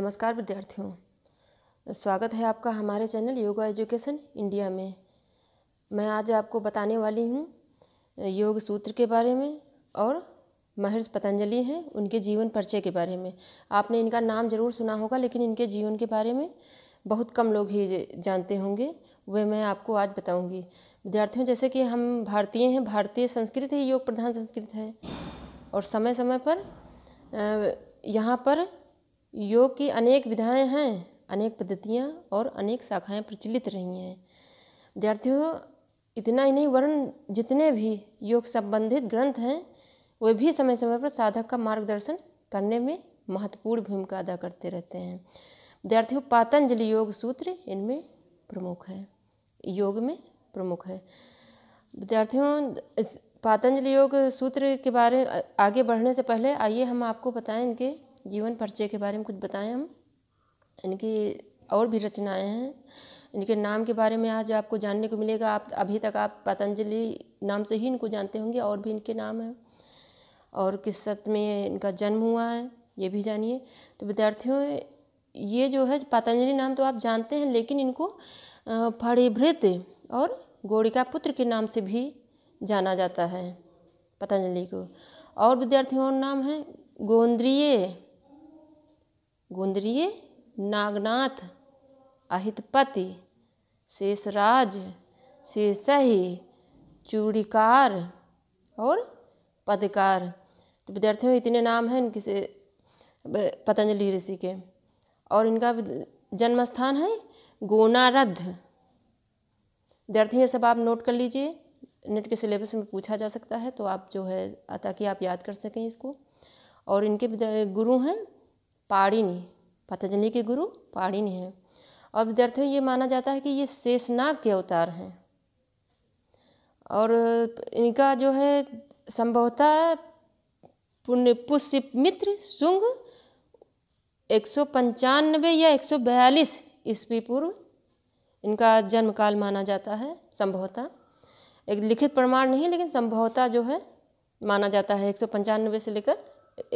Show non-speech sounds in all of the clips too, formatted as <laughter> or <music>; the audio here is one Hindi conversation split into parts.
नमस्कार विद्यार्थियों स्वागत है आपका हमारे चैनल योगा एजुकेशन इंडिया में मैं आज आपको बताने वाली हूँ योग सूत्र के बारे में और महर्ष पतंजलि हैं उनके जीवन परिचय के बारे में आपने इनका नाम जरूर सुना होगा लेकिन इनके जीवन के बारे में बहुत कम लोग ही जानते होंगे वह मैं आपको आज बताऊंगी विद्यार्थियों जैसे कि हम भारतीय हैं भारतीय संस्कृत ही योग प्रधान संस्कृत है और समय समय पर यहाँ पर योग की अनेक विधाएं हैं अनेक पद्धतियाँ और अनेक शाखाएँ प्रचलित रही हैं विद्यार्थियों इतना ही नहीं वरन जितने भी योग संबंधित ग्रंथ हैं वे भी समय समय पर साधक का मार्गदर्शन करने में महत्वपूर्ण भूमिका अदा करते रहते हैं विद्यार्थियों पातंजलि योग सूत्र इनमें प्रमुख है योग में प्रमुख है विद्यार्थियों पातंजलि योग सूत्र के बारे आगे बढ़ने से पहले आइए हम आपको बताएं इनके जीवन परिचय के बारे में कुछ बताएँ हम इनकी और भी रचनाएँ हैं इनके नाम के बारे में आज आपको जानने को मिलेगा आप अभी तक आप पतंजलि नाम से ही इनको जानते होंगे और भी इनके नाम हैं और किस सत में इनका जन्म हुआ है ये भी जानिए तो विद्यार्थियों ये जो है पतंजलि नाम तो आप जानते हैं लेकिन इनको फणिभृत और गोड़िका पुत्र के नाम से भी जाना जाता है पतंजलि को और विद्यार्थियों नाम है गोंद्रिय गुंदरीय नागनाथ अहितपति शेषराज शेषही चूड़ीकार और पदकार तो विद्यार्थियों इतने नाम हैं इनके से पतंजलि ऋषि के और इनका जन्म स्थान है गोनारद्ध विद्यार्थियों ये सब आप नोट कर लीजिए नेट के सिलेबस में पूछा जा सकता है तो आप जो है ताकि आप याद कर सकें इसको और इनके गुरु हैं पाणिनि पतंजलि के गुरु पाणिनि हैं और विद्यार्थियों ये माना जाता है कि ये शेषनाग के अवतार हैं और इनका जो है संभवतः पुण्य पुष्य मित्र शुंग एक सौ पंचानवे या एक सौ बयालीस ईस्वी पूर्व इनका जन्म काल माना जाता है संभवतः एक लिखित प्रमाण नहीं लेकिन संभवतः जो है माना जाता है एक सौ पंचानवे से लेकर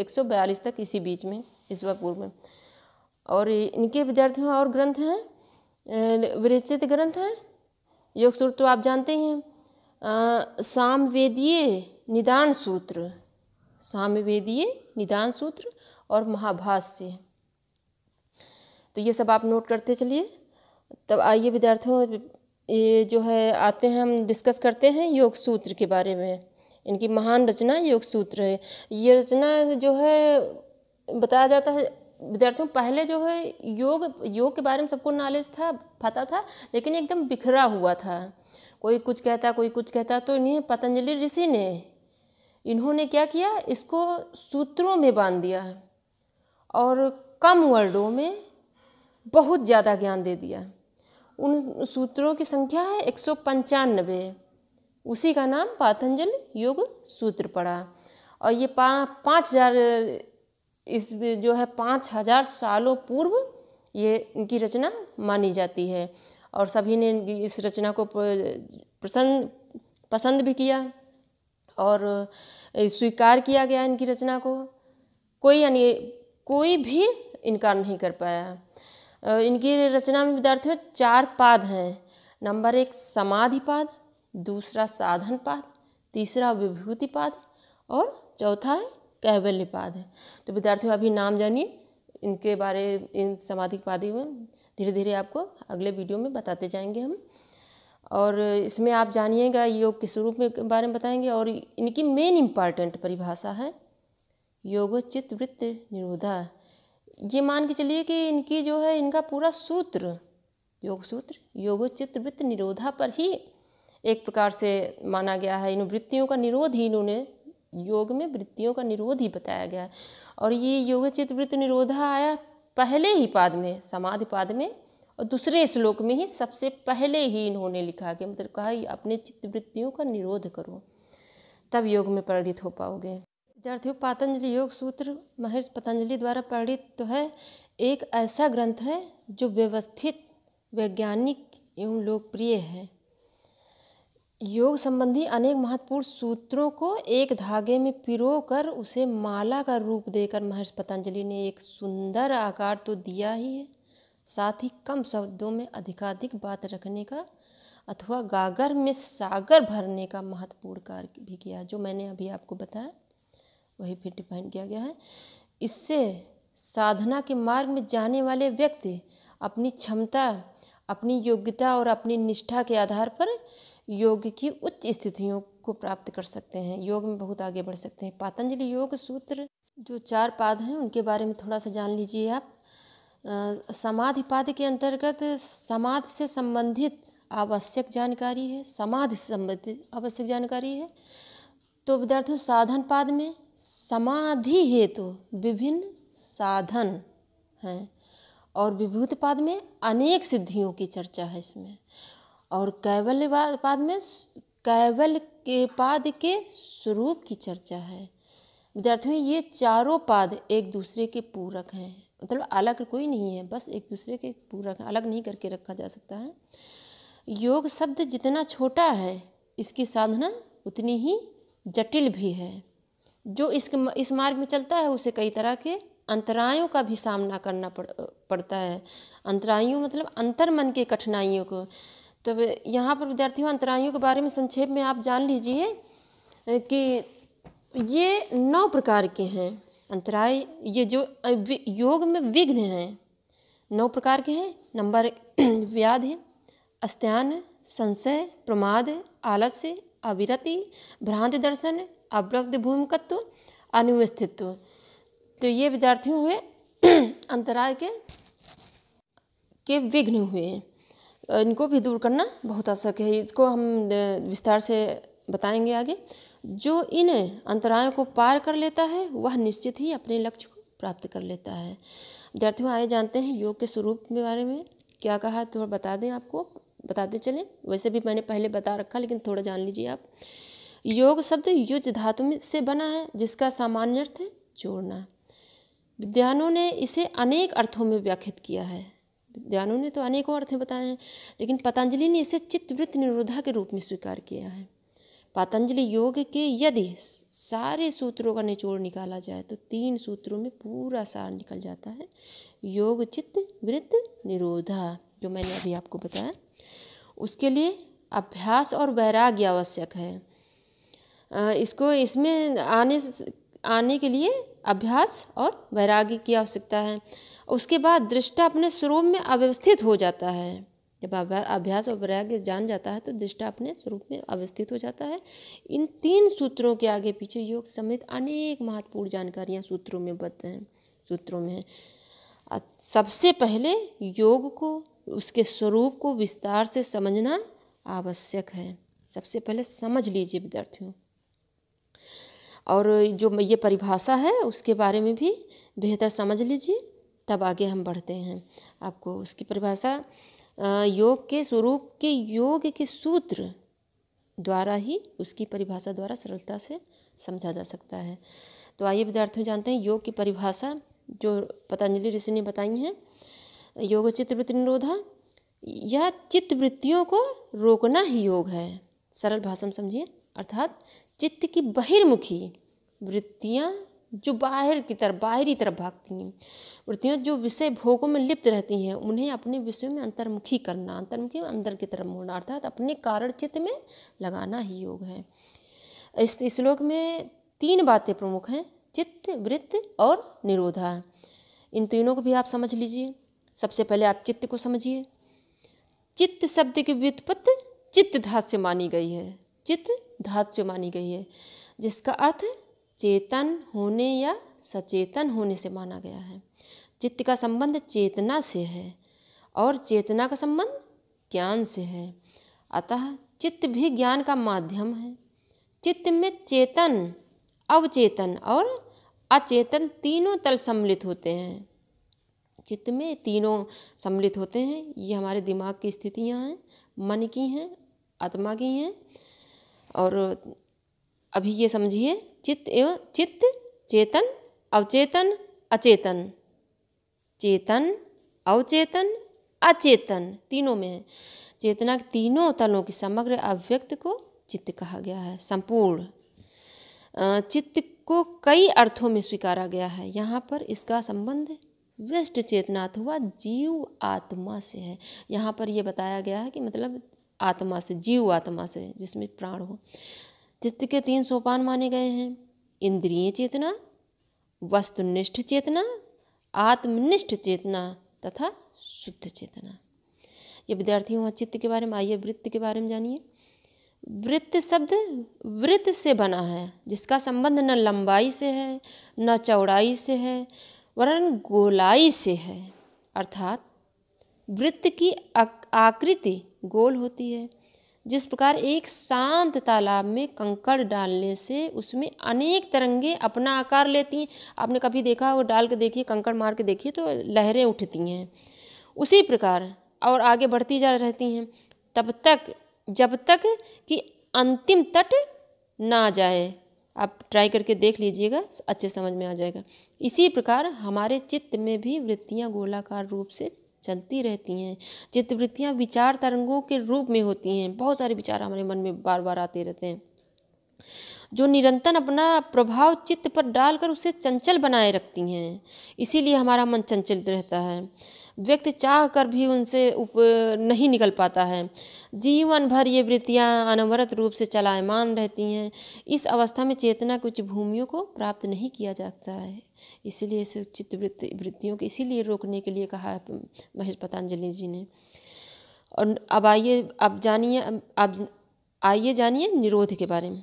एक सौ बयालीस तक इसी बीच में ईश्वापुर में और इनके विद्यार्थियों और ग्रंथ हैं विरचित ग्रंथ हैं योग सूत्र तो आप जानते हैं सामवेदीय निदान सूत्र सामवेदीय निदान सूत्र और महाभाष्य तो ये सब आप नोट करते चलिए तब आइए विद्यार्थियों ये जो है आते हैं हम डिस्कस करते हैं योग सूत्र के बारे में इनकी महान रचना योग सूत्र है ये रचना जो है बताया जाता है विद्यार्थियों पहले जो है योग योग के बारे में सबको नॉलेज था पता था लेकिन एकदम बिखरा हुआ था कोई कुछ कहता कोई कुछ कहता तो इन्हें पतंजलि ऋषि ने इन्होंने क्या किया इसको सूत्रों में बांध दिया और कम वर्डों में बहुत ज़्यादा ज्ञान दे दिया उन सूत्रों की संख्या है एक सौ पंचानबे उसी का नाम पातंजल योग सूत्र पड़ा और ये पा पाँच हज़ार इस जो है पाँच हजार सालों पूर्व ये इनकी रचना मानी जाती है और सभी ने इस रचना को प्रसन्न पसंद भी किया और स्वीकार किया गया इनकी रचना को कोई यानी कोई भी इनकार नहीं कर पाया इनकी रचना में विद्यार्थियों चार पाद हैं नंबर एक समाधि पाद दूसरा साधन पाद तीसरा विभूति पाद और चौथा है कैबल है तो विद्यार्थियों अभी नाम जानिए इनके बारे इन समाधिक वादी में धीरे धीरे आपको अगले वीडियो में बताते जाएंगे हम और इसमें आप जानिएगा योग के स्वरूप में बारे में बताएंगे और इनकी मेन इम्पॉर्टेंट परिभाषा है योग चित्त वृत्त निरोधा ये मान के चलिए कि इनकी जो है इनका पूरा सूत्र योग सूत्र योग चित्त वृत्त निरोधा पर ही एक प्रकार से माना गया है इन वृत्तियों का निरोध ही इन्होंने योग में वृत्तियों का निरोध ही बताया गया है और ये योग चित्त निरोधा आया पहले ही पाद में समाधि पाद में और दूसरे श्लोक में ही सबसे पहले ही इन्होंने लिखा कि मतलब कहा अपने चित्त वृत्तियों का निरोध करो तब योग में परिणित हो पाओगे विद्यार्थियों पतंजलि योग सूत्र महर्ष पतंजलि द्वारा परिणित तो है एक ऐसा ग्रंथ है जो व्यवस्थित वैज्ञानिक एवं लोकप्रिय है योग संबंधी अनेक महत्वपूर्ण सूत्रों को एक धागे में पिरो कर उसे माला का रूप देकर महर्षि पतंजलि ने एक सुंदर आकार तो दिया ही है साथ ही कम शब्दों में अधिकाधिक बात रखने का अथवा गागर में सागर भरने का महत्वपूर्ण कार्य भी किया जो मैंने अभी आपको बताया वही फिर डिफाइन किया गया है इससे साधना के मार्ग में जाने वाले व्यक्ति अपनी क्षमता अपनी योग्यता और अपनी निष्ठा के आधार पर योग की उच्च स्थितियों को प्राप्त कर सकते हैं योग में बहुत आगे बढ़ सकते हैं पातंजलि योग सूत्र जो चार पाद हैं उनके बारे में थोड़ा सा जान लीजिए आप समाधि पाद के अंतर्गत समाध से संबंधित आवश्यक जानकारी है समाधि से संबंधित आवश्यक जानकारी है तो विद्यार्थियों साधन पाद में समाधि हेतु तो विभिन्न साधन हैं और विभूत पाद में अनेक सिद्धियों की चर्चा है इसमें और कैवल्य पाद में कैवल के पाद के स्वरूप की चर्चा है विद्यार्थियों ये चारों पाद एक दूसरे के पूरक हैं मतलब अलग कोई नहीं है बस एक दूसरे के पूरक अलग नहीं करके रखा जा सकता है योग शब्द जितना छोटा है इसकी साधना उतनी ही जटिल भी है जो इस इस मार्ग में चलता है उसे कई तरह के अंतरायों का भी सामना करना पड़, पड़ता है अंतरायों मतलब अंतर मन के कठिनाइयों को तब यहाँ पर विद्यार्थियों अंतरायों के बारे में संक्षेप में आप जान लीजिए कि ये नौ प्रकार के हैं अंतराय ये जो योग में विघ्न हैं नौ प्रकार के हैं नंबर <clears throat> व्याध है अस्त्यान संशय प्रमाद आलस्य अविरति भ्रांति दर्शन अवृद्ध भूमिकत्व अनुवस्थित्व तो ये विद्यार्थियों हुए <clears throat> अंतराय के के विघ्न हुए इनको भी दूर करना बहुत आवश्यक है इसको हम विस्तार से बताएंगे आगे जो इन अंतरायों को पार कर लेता है वह निश्चित ही अपने लक्ष्य को प्राप्त कर लेता है विद्यार्थियों आए जानते हैं योग के स्वरूप के बारे में क्या कहा थोड़ा बता दें आपको बताते चलें वैसे भी मैंने पहले बता रखा लेकिन थोड़ा जान लीजिए आप योग शब्द युद्ध धातु से बना है जिसका सामान्य अर्थ है जोड़ना विद्वानों ने इसे अनेक अर्थों में व्याख्यात किया है विद्वानों ने तो अनेकों अर्थ बताए हैं लेकिन पतंजलि ने इसे चित्तवृत्त निरोधा के रूप में स्वीकार किया है पतंजलि योग के यदि सारे सूत्रों का निचोड़ निकाला जाए तो तीन सूत्रों में पूरा सार निकल जाता है योग चित्त वृत्त निरोधा जो मैंने अभी आपको बताया उसके लिए अभ्यास और वैराग्य आवश्यक है इसको इसमें आने आने के लिए अभ्यास और वैराग्य की आवश्यकता है उसके बाद दृष्टा अपने स्वरूप में अव्यवस्थित हो जाता है जब अभ्यास और वैराग्य जान जाता है तो दृष्टा अपने स्वरूप में अवस्थित हो जाता है इन तीन सूत्रों के आगे पीछे योग समेत अनेक महत्वपूर्ण जानकारियाँ सूत्रों में बद्ध हैं सूत्रों में सबसे पहले योग को उसके स्वरूप को विस्तार से समझना आवश्यक है सबसे पहले समझ लीजिए विद्यार्थियों और जो ये परिभाषा है उसके बारे में भी बेहतर समझ लीजिए तब आगे हम बढ़ते हैं आपको उसकी परिभाषा योग के स्वरूप के योग के सूत्र द्वारा ही उसकी परिभाषा द्वारा सरलता से समझा जा सकता है तो आइए विद्यार्थियों जानते हैं योग की परिभाषा जो पतंजलि ऋषि ने बताई हैं योग चित्तवृत्ति निरोधा यह चित्तवृत्तियों को रोकना ही योग है सरल भाषा में समझिए अर्थात चित्त की बहिर्मुखी वृत्तियाँ जो बाहर की तरफ बाहरी तरफ भागती हैं वृत्तियाँ जो विषय भोगों में लिप्त रहती हैं उन्हें अपने विषय में अंतर्मुखी करना अंतर्मुखी अंदर की तरफ मोड़ना अर्थात अपने कारण चित्त में लगाना ही योग है इस श्लोक में तीन बातें प्रमुख हैं चित्त वृत्त और निरोधा इन तीनों को भी आप समझ लीजिए सबसे पहले आप चित्त को समझिए चित्त शब्द की व्युत्पत्त चित्त धातु से मानी गई है चित्त धातु से मानी गई है जिसका अर्थ चेतन होने या सचेतन होने से माना गया है चित्त का संबंध चेतना से है और चेतना का संबंध ज्ञान से है अतः चित्त भी ज्ञान का माध्यम है चित्त में चेतन अवचेतन और अचेतन तीनों तल सम्मिलित होते हैं चित्त में तीनों सम्मिलित होते हैं ये हमारे दिमाग की स्थितियाँ हैं मन की हैं आत्मा की हैं और अभी ये समझिए चित्त एवं चित्त चेतन अवचेतन अचेतन चेतन अवचेतन अचेतन तीनों में है चेतना के तीनों तलों की समग्र अभिव्यक्त को चित्त कहा गया है संपूर्ण चित्त को कई अर्थों में स्वीकारा गया है यहाँ पर इसका संबंध विष्ट चेतना हुआ जीव आत्मा से है यहाँ पर यह बताया गया है कि मतलब आत्मा से जीव आत्मा से जिसमें प्राण हो चित्त के तीन सोपान माने गए हैं इंद्रिय चेतना वस्तुनिष्ठ चेतना आत्मनिष्ठ चेतना तथा शुद्ध चेतना ये विद्यार्थियों चित्त के बारे में आइए वृत्त के बारे में जानिए वृत्त शब्द वृत्त से बना है जिसका संबंध न लंबाई से है न चौड़ाई से है वरन गोलाई से है अर्थात वृत्त की आकृति गोल होती है जिस प्रकार एक शांत तालाब में कंकड़ डालने से उसमें अनेक तरंगे अपना आकार लेती हैं आपने कभी देखा वो डाल के देखिए कंकड़ मार के देखिए तो लहरें उठती हैं उसी प्रकार और आगे बढ़ती जा रहती हैं तब तक जब तक कि अंतिम तट ना जाए आप ट्राई करके देख लीजिएगा अच्छे समझ में आ जाएगा इसी प्रकार हमारे चित्त में भी वृत्तियाँ गोलाकार रूप से चलती रहती हैं चित्तवृत्तियाँ विचार तरंगों के रूप में होती हैं बहुत सारे विचार हमारे मन में बार बार आते रहते हैं जो निरंतर अपना प्रभाव चित्त पर डालकर उसे चंचल बनाए रखती हैं इसीलिए हमारा मन चंचलित रहता है व्यक्ति चाह कर भी उनसे उप नहीं निकल पाता है जीवन भर ये वृत्तियाँ अनवरत रूप से चलायमान रहती हैं इस अवस्था में चेतना कुछ भूमियों को प्राप्त नहीं किया जाता है इसीलिए इसे चित्त वृत्ति वृत्तियों को इसीलिए रोकने के लिए कहा है महेश पतंजलि जी ने और अब आइए अब जानिए आप आइए जानिए निरोध के बारे में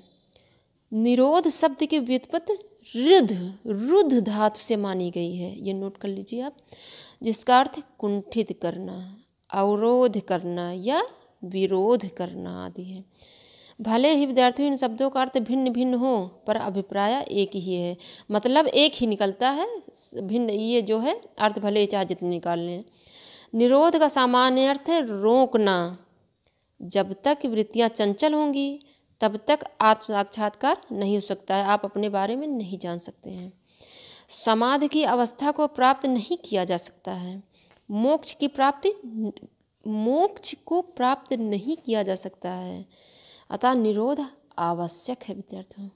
निरोध शब्द की व्युत्पत्ति रुद्ध रुद्ध धातु से मानी गई है ये नोट कर लीजिए आप जिसका अर्थ कुंठित करना अवरोध करना या विरोध करना आदि है भले ही विद्यार्थियों इन शब्दों का अर्थ भिन्न भिन्न हो पर अभिप्राय एक ही है मतलब एक ही निकलता है भिन्न ये जो है अर्थ भले चाहे जितने निकाल लें निरोध का सामान्य अर्थ है रोकना जब तक वृत्तियाँ चंचल होंगी तब तक आत्म साक्षात्कार नहीं हो सकता है आप अपने बारे में नहीं जान सकते हैं समाधि की अवस्था को प्राप्त नहीं किया जा सकता है मोक्ष की प्राप्ति मोक्ष को प्राप्त नहीं किया जा सकता है अतः निरोध आवश्यक है विद्यार्थियों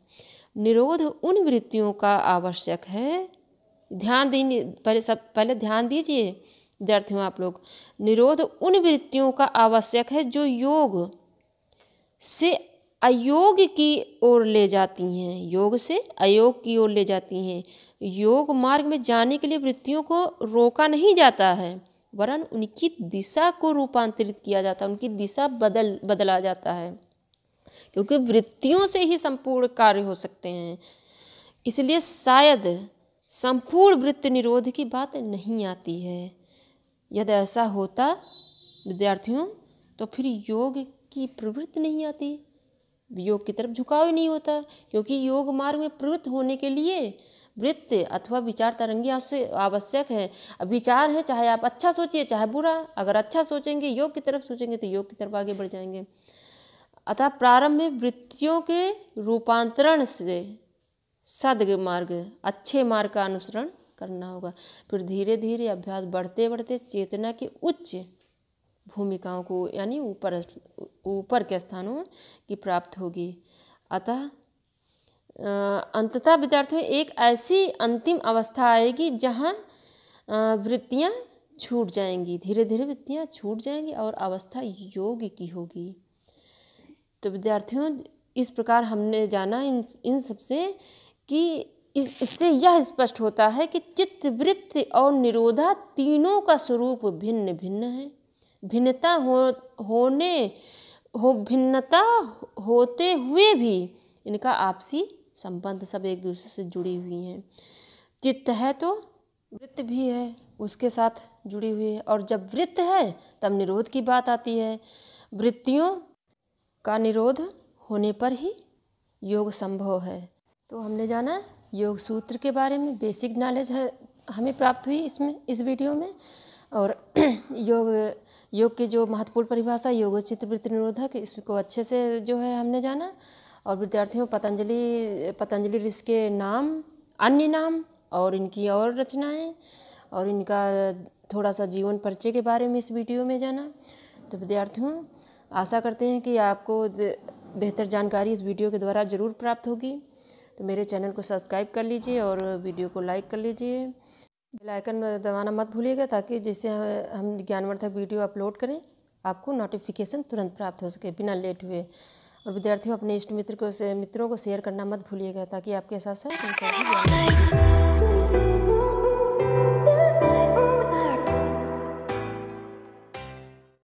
निरोध उन वृत्तियों का आवश्यक है ध्यान देने पहले सब पहले ध्यान दीजिए विद्यार्थियों आप लोग निरोध उन वृत्तियों का आवश्यक है जो योग से अयोग की ओर ले जाती हैं योग से अयोग की ओर ले जाती हैं योग मार्ग में जाने के लिए वृत्तियों को रोका नहीं जाता है वरन उनकी दिशा को रूपांतरित किया जाता है उनकी दिशा बदल बदला जाता है क्योंकि वृत्तियों से ही संपूर्ण कार्य हो सकते हैं इसलिए शायद संपूर्ण वृत्ति निरोध की बात नहीं आती है यदि ऐसा होता विद्यार्थियों तो फिर योग की प्रवृत्ति नहीं आती योग की तरफ झुकाव ही नहीं होता क्योंकि योग मार्ग में प्रवृत्त होने के लिए वृत्त अथवा विचार तरंगी आपसे आवश्यक है अब विचार है चाहे आप अच्छा सोचिए चाहे बुरा अगर अच्छा सोचेंगे योग की तरफ सोचेंगे तो योग की तरफ आगे बढ़ जाएंगे अतः प्रारंभ में वृत्तियों के रूपांतरण से सद मार्ग अच्छे मार्ग का अनुसरण करना होगा फिर धीरे धीरे अभ्यास बढ़ते बढ़ते चेतना के उच्च भूमिकाओं को यानी ऊपर ऊपर के स्थानों की प्राप्त होगी अतः अंततः विद्यार्थियों एक ऐसी अंतिम अवस्था आएगी जहाँ वृत्तियाँ छूट जाएंगी धीरे धीरे वृत्तियाँ छूट जाएंगी और अवस्था योग की होगी तो विद्यार्थियों इस प्रकार हमने जाना इन इन सबसे कि इस इससे यह स्पष्ट होता है कि चित्तवृत्ति और निरोधा तीनों का स्वरूप भिन्न भिन्न है भिन्नता हो होने हो भिन्नता होते हुए भी इनका आपसी संबंध सब एक दूसरे से जुड़ी हुई हैं चित्त है तो वृत्त भी है उसके साथ जुड़ी हुई है और जब वृत्त है तब निरोध की बात आती है वृत्तियों का निरोध होने पर ही योग संभव है तो हमने जाना योग सूत्र के बारे में बेसिक नॉलेज है हमें प्राप्त हुई इसमें इस वीडियो में और <clears throat> योग योग की जो महत्वपूर्ण परिभाषा योग वृत्ति निरोधक इसको अच्छे से जो है हमने जाना और विद्यार्थियों पतंजलि पतंजलि ऋषि के नाम अन्य नाम और इनकी और रचनाएं और इनका थोड़ा सा जीवन परिचय के बारे में इस वीडियो में जाना तो विद्यार्थियों आशा करते हैं कि आपको बेहतर जानकारी इस वीडियो के द्वारा ज़रूर प्राप्त होगी तो मेरे चैनल को सब्सक्राइब कर लीजिए और वीडियो को लाइक कर लीजिए बेलाइकन दबाना मत भूलिएगा ताकि जिससे हम ज्ञानवर्धक वीडियो अपलोड करें आपको नोटिफिकेशन तुरंत प्राप्त हो सके बिना लेट हुए और विद्यार्थियों अपने इष्ट मित्र को से मित्रों को शेयर करना मत भूलिएगा ताकि आपके साथ साथ